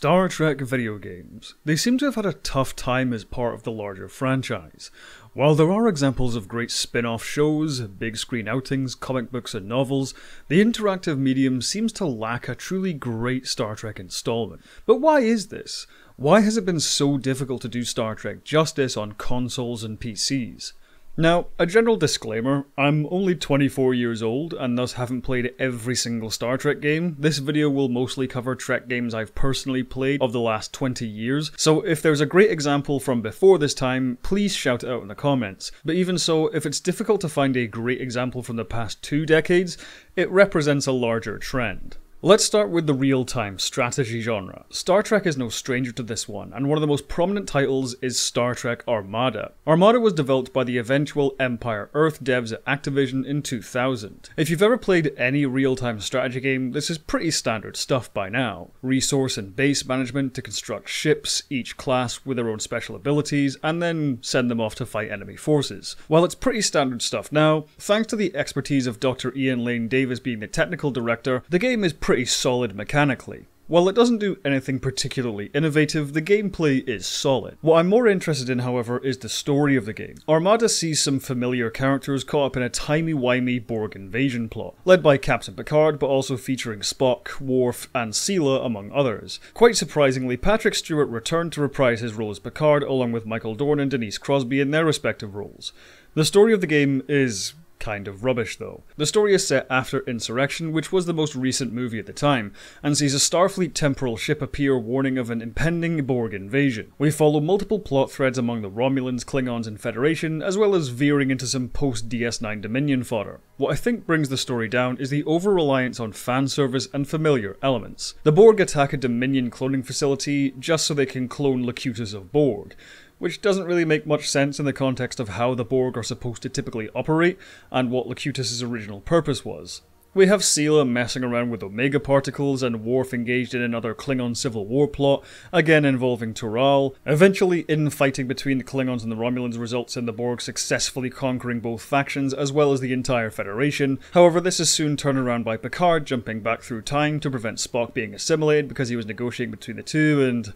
Star Trek video games, they seem to have had a tough time as part of the larger franchise. While there are examples of great spin off shows, big screen outings, comic books, and novels, the interactive medium seems to lack a truly great Star Trek installment. But why is this? Why has it been so difficult to do Star Trek justice on consoles and PCs? Now, a general disclaimer, I'm only 24 years old and thus haven't played every single Star Trek game. This video will mostly cover Trek games I've personally played of the last 20 years, so if there's a great example from before this time, please shout it out in the comments. But even so, if it's difficult to find a great example from the past two decades, it represents a larger trend. Let's start with the real time strategy genre. Star Trek is no stranger to this one, and one of the most prominent titles is Star Trek Armada. Armada was developed by the eventual Empire Earth devs at Activision in 2000. If you've ever played any real time strategy game, this is pretty standard stuff by now. Resource and base management to construct ships, each class with their own special abilities, and then send them off to fight enemy forces. While it's pretty standard stuff now, thanks to the expertise of Dr. Ian Lane Davis being the technical director, the game is pretty pretty solid mechanically. While it doesn't do anything particularly innovative, the gameplay is solid. What I'm more interested in, however, is the story of the game. Armada sees some familiar characters caught up in a timey-wimey Borg invasion plot, led by Captain Picard but also featuring Spock, Worf, and Sela among others. Quite surprisingly, Patrick Stewart returned to reprise his role as Picard along with Michael Dorn and Denise Crosby in their respective roles. The story of the game is kind of rubbish, though. The story is set after Insurrection, which was the most recent movie at the time, and sees a Starfleet temporal ship appear warning of an impending Borg invasion. We follow multiple plot threads among the Romulans, Klingons, and Federation, as well as veering into some post DS9 Dominion fodder. What I think brings the story down is the over reliance on fan service and familiar elements. The Borg attack a Dominion cloning facility just so they can clone Locutus of Borg which doesn't really make much sense in the context of how the Borg are supposed to typically operate and what Locutus's original purpose was. We have Sela messing around with Omega particles and Worf engaged in another Klingon Civil War plot, again involving Toral. Eventually, infighting between the Klingons and the Romulans results in the Borg successfully conquering both factions as well as the entire Federation. However, this is soon turned around by Picard jumping back through time to prevent Spock being assimilated because he was negotiating between the two and.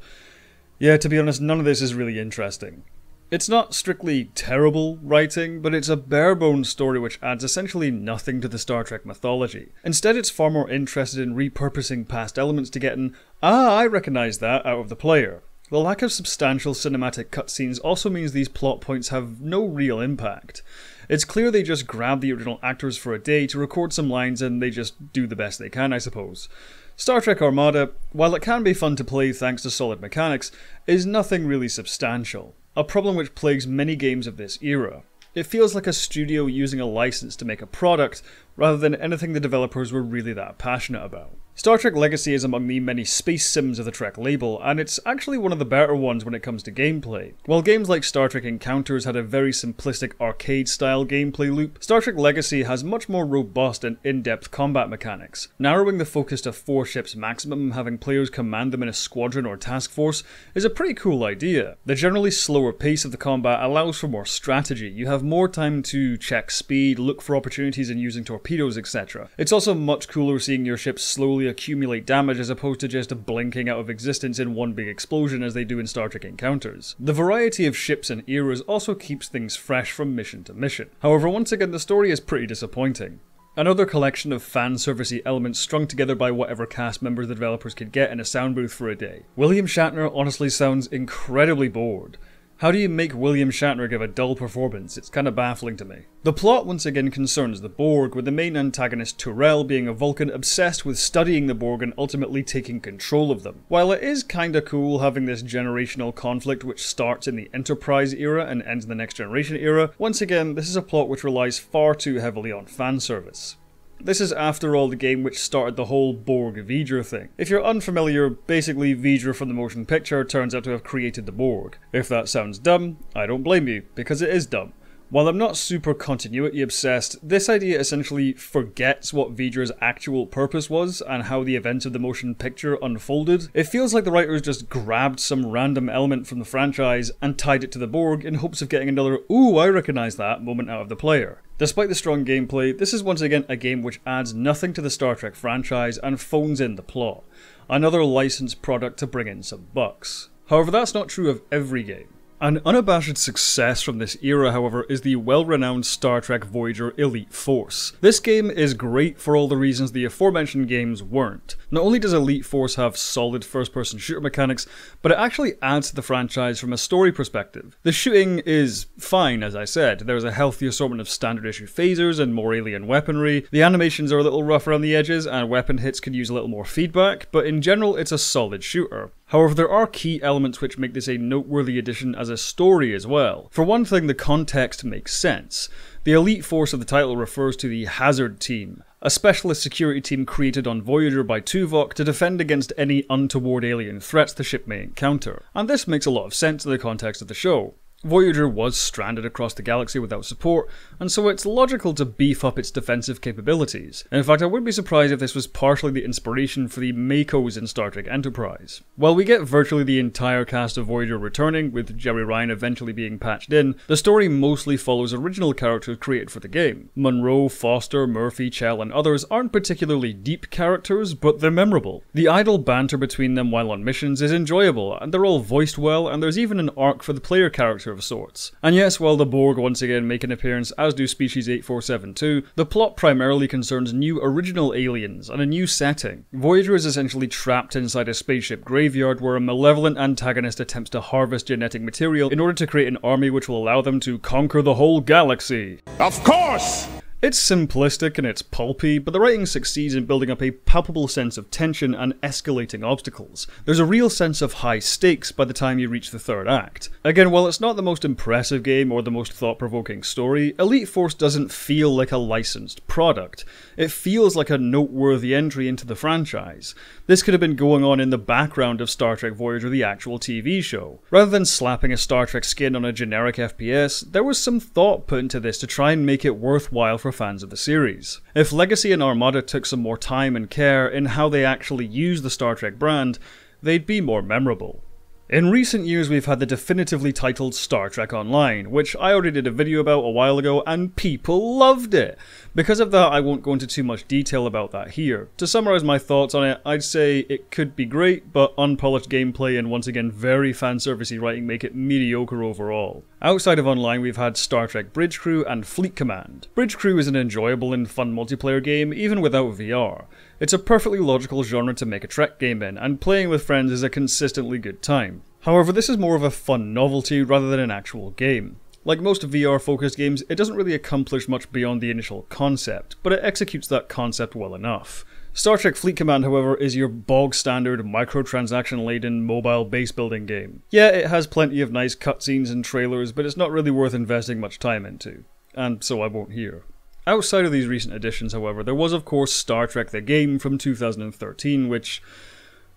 Yeah, to be honest, none of this is really interesting. It's not strictly terrible writing, but it's a bare bones story which adds essentially nothing to the Star Trek mythology. Instead, it's far more interested in repurposing past elements to get an, ah, I recognize that, out of the player. The lack of substantial cinematic cutscenes also means these plot points have no real impact. It's clear they just grabbed the original actors for a day to record some lines and they just do the best they can, I suppose. Star Trek Armada, while it can be fun to play thanks to solid mechanics, is nothing really substantial, a problem which plagues many games of this era. It feels like a studio using a license to make a product rather than anything the developers were really that passionate about. Star Trek Legacy is among the many space sims of the Trek label, and it's actually one of the better ones when it comes to gameplay. While games like Star Trek Encounters had a very simplistic arcade style gameplay loop, Star Trek Legacy has much more robust and in depth combat mechanics. Narrowing the focus to four ships maximum, having players command them in a squadron or task force, is a pretty cool idea. The generally slower pace of the combat allows for more strategy, you have more time to check speed, look for opportunities in using torpedoes, etc. It's also much cooler seeing your ships slowly slowly accumulate damage as opposed to just blinking out of existence in one big explosion as they do in Star Trek Encounters. The variety of ships and eras also keeps things fresh from mission to mission. However, once again, the story is pretty disappointing. Another collection of fan servicey elements strung together by whatever cast members the developers could get in a sound booth for a day. William Shatner honestly sounds incredibly bored. How do you make William Shatner give a dull performance? It's kind of baffling to me. The plot once again concerns the Borg, with the main antagonist Turel being a Vulcan obsessed with studying the Borg and ultimately taking control of them. While it is kinda cool having this generational conflict which starts in the Enterprise era and ends in the Next Generation era, once again, this is a plot which relies far too heavily on fan service. This is after all the game which started the whole Borg vijra thing. If you're unfamiliar, basically Vijra from the motion picture turns out to have created the Borg. If that sounds dumb, I don't blame you, because it is dumb. While I'm not super continuity obsessed, this idea essentially forgets what Vidra's actual purpose was and how the events of the motion picture unfolded. It feels like the writers just grabbed some random element from the franchise and tied it to the Borg in hopes of getting another, ooh, I recognize that moment out of the player. Despite the strong gameplay, this is once again a game which adds nothing to the Star Trek franchise and phones in the plot. Another licensed product to bring in some bucks. However, that's not true of every game. An unabashed success from this era, however, is the well-renowned Star Trek Voyager Elite Force. This game is great for all the reasons the aforementioned games weren't. Not only does Elite Force have solid first-person shooter mechanics, but it actually adds to the franchise from a story perspective. The shooting is fine, as I said. There is a healthy assortment of standard issue phasers and more alien weaponry. The animations are a little rough around the edges, and weapon hits can use a little more feedback, but in general it's a solid shooter. However, there are key elements which make this a noteworthy addition as a story as well. For one thing, the context makes sense. The elite force of the title refers to the Hazard Team, a specialist security team created on Voyager by Tuvok to defend against any untoward alien threats the ship may encounter. And this makes a lot of sense in the context of the show. Voyager was stranded across the galaxy without support, and so it's logical to beef up its defensive capabilities. In fact, I wouldn't be surprised if this was partially the inspiration for the Makos in Star Trek Enterprise. While we get virtually the entire cast of Voyager returning, with Jerry Ryan eventually being patched in, the story mostly follows original characters created for the game. Monroe, Foster, Murphy, Chell, and others aren't particularly deep characters, but they're memorable. The idle banter between them while on missions is enjoyable, and they're all voiced well, and there's even an arc for the player character of sorts. And yes, while the Borg once again make an appearance, as do Species 8472, the plot primarily concerns new original aliens and a new setting. Voyager is essentially trapped inside a spaceship graveyard where a malevolent antagonist attempts to harvest genetic material in order to create an army which will allow them to conquer the whole galaxy. Of course! It's simplistic and it's pulpy, but the writing succeeds in building up a palpable sense of tension and escalating obstacles. There's a real sense of high stakes by the time you reach the third act. Again, while it's not the most impressive game or the most thought provoking story, Elite Force doesn't feel like a licensed product. It feels like a noteworthy entry into the franchise. This could have been going on in the background of Star Trek Voyager, the actual TV show. Rather than slapping a Star Trek skin on a generic FPS, there was some thought put into this to try and make it worthwhile for fans of the series. If Legacy and Armada took some more time and care in how they actually use the Star Trek brand, they'd be more memorable. In recent years we've had the definitively titled Star Trek Online, which I already did a video about a while ago and people loved it. Because of that I won't go into too much detail about that here. To summarise my thoughts on it, I'd say it could be great, but unpolished gameplay and once again very fanservicey writing make it mediocre overall. Outside of online we've had Star Trek Bridge Crew and Fleet Command. Bridge Crew is an enjoyable and fun multiplayer game even without VR. It's a perfectly logical genre to make a Trek game in, and playing with friends is a consistently good time. However, this is more of a fun novelty rather than an actual game. Like most VR focused games, it doesn't really accomplish much beyond the initial concept, but it executes that concept well enough. Star Trek Fleet Command, however, is your bog standard microtransaction laden mobile base building game. Yeah, it has plenty of nice cutscenes and trailers, but it's not really worth investing much time into. And so I won't here. Outside of these recent additions, however, there was of course Star Trek the Game from 2013, which.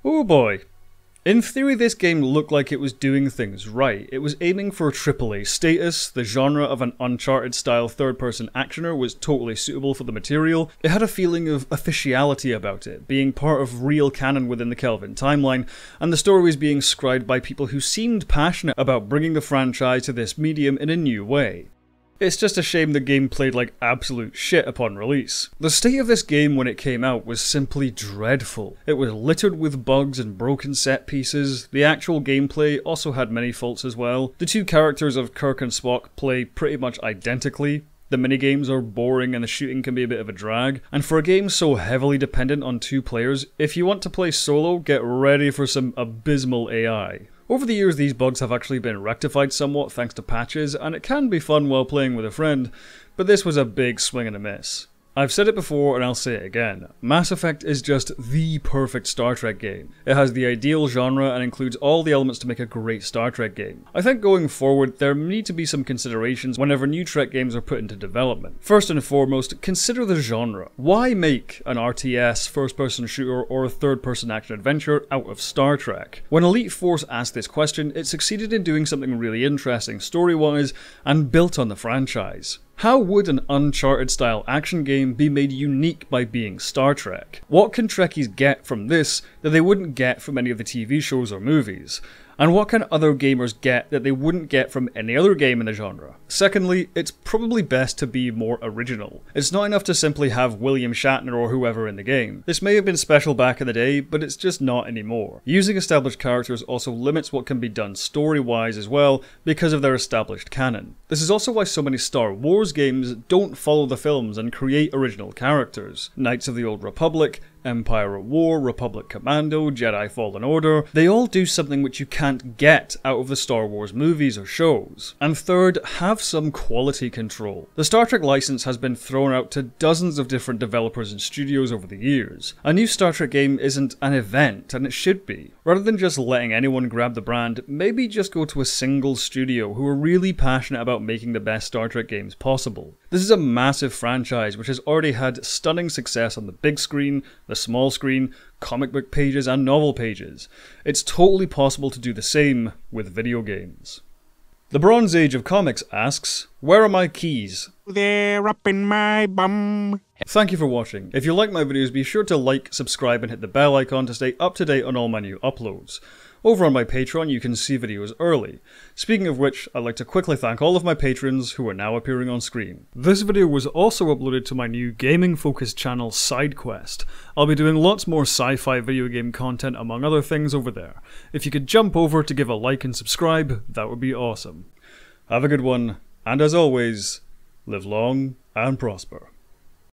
Oh boy. In theory, this game looked like it was doing things right. It was aiming for a AAA status, the genre of an Uncharted style third person actioner was totally suitable for the material, it had a feeling of officiality about it, being part of real canon within the Kelvin timeline, and the story was being scribed by people who seemed passionate about bringing the franchise to this medium in a new way. It's just a shame the game played like absolute shit upon release. The state of this game when it came out was simply dreadful. It was littered with bugs and broken set pieces, the actual gameplay also had many faults as well. The two characters of Kirk and Spock play pretty much identically, the minigames are boring and the shooting can be a bit of a drag, and for a game so heavily dependent on two players, if you want to play solo, get ready for some abysmal AI. Over the years these bugs have actually been rectified somewhat thanks to patches, and it can be fun while playing with a friend, but this was a big swing and a miss. I've said it before and I'll say it again. Mass Effect is just the perfect Star Trek game. It has the ideal genre and includes all the elements to make a great Star Trek game. I think going forward, there need to be some considerations whenever new Trek games are put into development. First and foremost, consider the genre. Why make an RTS, first person shooter, or a third person action adventure out of Star Trek? When Elite Force asked this question, it succeeded in doing something really interesting story wise and built on the franchise. How would an Uncharted style action game be made unique by being Star Trek? What can Trekkies get from this that they wouldn't get from any of the TV shows or movies? And what can other gamers get that they wouldn't get from any other game in the genre? Secondly, it's probably best to be more original. It's not enough to simply have William Shatner or whoever in the game. This may have been special back in the day, but it's just not anymore. Using established characters also limits what can be done story-wise as well because of their established canon. This is also why so many Star Wars games don't follow the films and create original characters. Knights of the Old Republic, Empire at War, Republic Commando, Jedi Fallen Order, they all do something which you can't get out of the Star Wars movies or shows. And third, have some quality control. The Star Trek license has been thrown out to dozens of different developers and studios over the years. A new Star Trek game isn't an event, and it should be. Rather than just letting anyone grab the brand, maybe just go to a single studio who are really passionate about making the best Star Trek games possible. This is a massive franchise which has already had stunning success on the big screen, the small screen, comic book pages, and novel pages. It's totally possible to do the same with video games. The Bronze Age of Comics asks, Where are my keys? They're up in my bum. Thank you for watching. If you like my videos, be sure to like, subscribe, and hit the bell icon to stay up to date on all my new uploads. Over on my Patreon, you can see videos early. Speaking of which, I'd like to quickly thank all of my patrons who are now appearing on screen. This video was also uploaded to my new gaming-focused channel, SideQuest. I'll be doing lots more sci-fi video game content among other things over there. If you could jump over to give a like and subscribe, that would be awesome. Have a good one, and as always, live long and prosper.